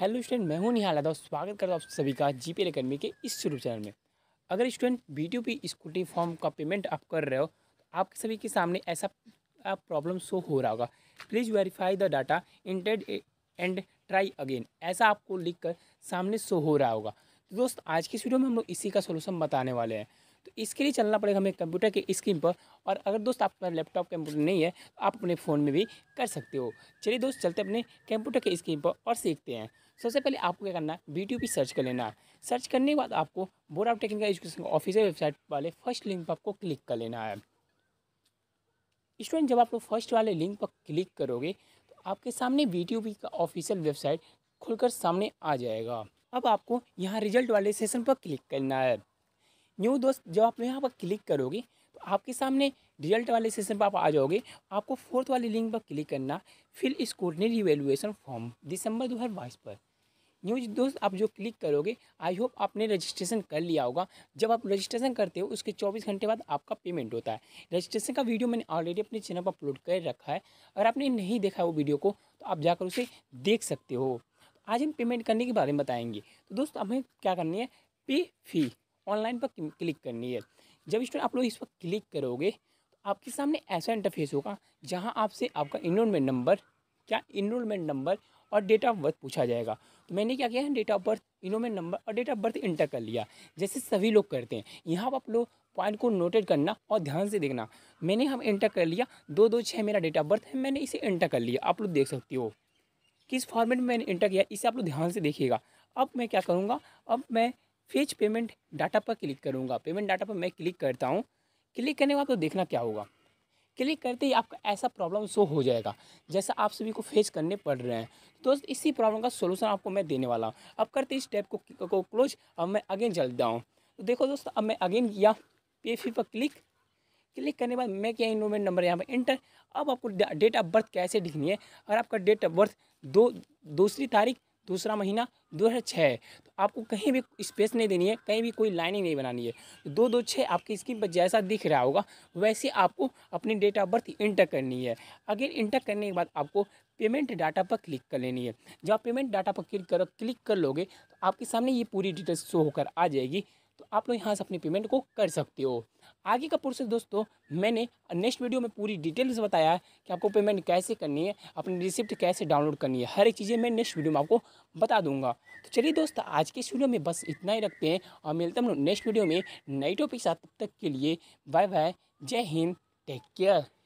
hello student मैं हूं निहाल यादव स्वागत करता हूं आप सभी का जी पी अकेडमी के इस यूट्यूब चैनल में अगर student B T P scooty form का पेमेंट आप कर रहे हो तो आपके सभी के सामने ऐसा प्रॉब्लम शो हो रहा होगा please verify the data entered and try again ऐसा आपको लिख कर सामने शो हो रहा होगा तो दोस्त आज की वीडियो में हम लोग इसी का सोल्यूशन बताने वाले हैं तो इसके लिए चलना पड़ेगा हमें कंप्यूटर के स्क्रीन पर और अगर दोस्त आपके पास लैपटॉप कंप्यूटर नहीं है तो आप अपने फ़ोन में भी कर सकते हो चलिए दोस्त चलते अपने कंप्यूटर के स्क्रीन पर और सीखते हैं सबसे पहले आपको क्या करना है वीडियो भी सर्च कर लेना है सर्च करने के बाद आपको board of technical education officer website वाले फर्स्ट लिंक पर आपको क्लिक कर लेना है स्टूडेंट जब आप लोग फर्स्ट वाले लिंक पर क्लिक करोगे तो आपके सामने बी का ऑफिशियल वेबसाइट खुलकर सामने आ जाएगा अब आपको यहाँ रिजल्ट वाले सेशन पर क्लिक करना है न्यू दोस्त जब आप यहाँ पर क्लिक करोगे तो आपके सामने रिजल्ट वाले सेशन पर आप आ जाओगे आपको फोर्थ वाली लिंक पर क्लिक करना फिर स्कूटनी रिवेलुएसन फॉर्म दिसंबर दो पर न्यूज दोस्त आप जो क्लिक करोगे आई होप आपने रजिस्ट्रेशन कर लिया होगा जब आप रजिस्ट्रेशन करते हो उसके 24 घंटे बाद आपका पेमेंट होता है रजिस्ट्रेशन का वीडियो मैंने ऑलरेडी अपने चैनल पर अपलोड कर रखा है अगर आपने नहीं देखा है वो वीडियो को तो आप जाकर उसे देख सकते हो आज हम पेमेंट करने के बारे में बताएंगे तो दोस्त हमें क्या करनी है पे फी ऑनलाइन पर क्लिक करनी है जब स्टूडेंट आप लोग इस पर क्लिक करोगे तो आपके सामने ऐसा इंटरफेस होगा जहाँ आपसे आपका इनरोलमेंट नंबर क्या इनरोलमेंट नंबर और डेट ऑफ बर्थ पूछा जाएगा तो मैंने क्या किया है date of birth enrolment number और डेट ऑफ बर्थ इंटर कर लिया जैसे सभी लोग करते हैं यहाँ पर आप लोग पॉइंट को नोटेड करना और ध्यान से देखना मैंने हम इंटर कर लिया दो दो छः मेरा डेट ऑफ बर्थ है मैंने इसे इंटर कर लिया आप लोग देख सकते हो किस फॉर्मेट में मैंने इंटर किया इसे आप लोग ध्यान से देखिएगा अब मैं क्या करूँगा अब मैं फेच पेमेंट डाटा पर क्लिक करूँगा पेमेंट डाटा पर मैं क्लिक करता हूँ क्लिक करने के बाद तो देखना क्या होगा क्लिक करते ही आपका ऐसा प्रॉब्लम शो हो जाएगा जैसा आप सभी को फेस करने पड़ रहे हैं दोस्त तो इसी प्रॉब्लम का सोलूशन आपको मैं देने वाला हूँ अब करते इस टैप को, को क्लोज अब मैं अगेन चलता हूँ तो देखो दोस्त अब मैं अगेन किया पे फी पर क्लिक क्लिक करने के बाद मैं क्या इनोवेंट नंबर यहाँ पर इंटर अब आपको डेट ऑफ बर्थ कैसे लिखनी है अगर आपका डेट ऑफ बर्थ दो दूसरी तारीख दूसरा महीना दो हज़ार छः तो आपको कहीं भी स्पेस नहीं देनी है कहीं भी कोई लाइनिंग नहीं बनानी है दो दो छः आपकी स्क्रीन पर जैसा दिख रहा होगा वैसे आपको अपनी डेट ऑफ बर्थ इंटर करनी है अगर इंटर करने के बाद आपको पेमेंट डाटा पर क्लिक कर लेनी है जब आप पेमेंट डाटा पर क्लिक करो क्लिक कर लोगे तो आपके सामने ये पूरी डिटेल्स शो होकर आ जाएगी तो आप लोग यहाँ से अपनी पेमेंट को कर सकते हो आगे का प्रोसेस दोस्तों मैंने नेक्स्ट वीडियो में पूरी डिटेल्स बताया कि आपको पेमेंट कैसे करनी है अपनी रिसिप्ट कैसे डाउनलोड करनी है हर एक चीज़ें मैं नेक्स्ट वीडियो में आपको बता दूंगा तो चलिए दोस्त आज के इस वीडियो में बस इतना ही रखते हैं और मिलते हम नेक्स्ट वीडियो में नई टॉपिक साथ तब तक के लिए बाय बाय जय हिंद टेक केयर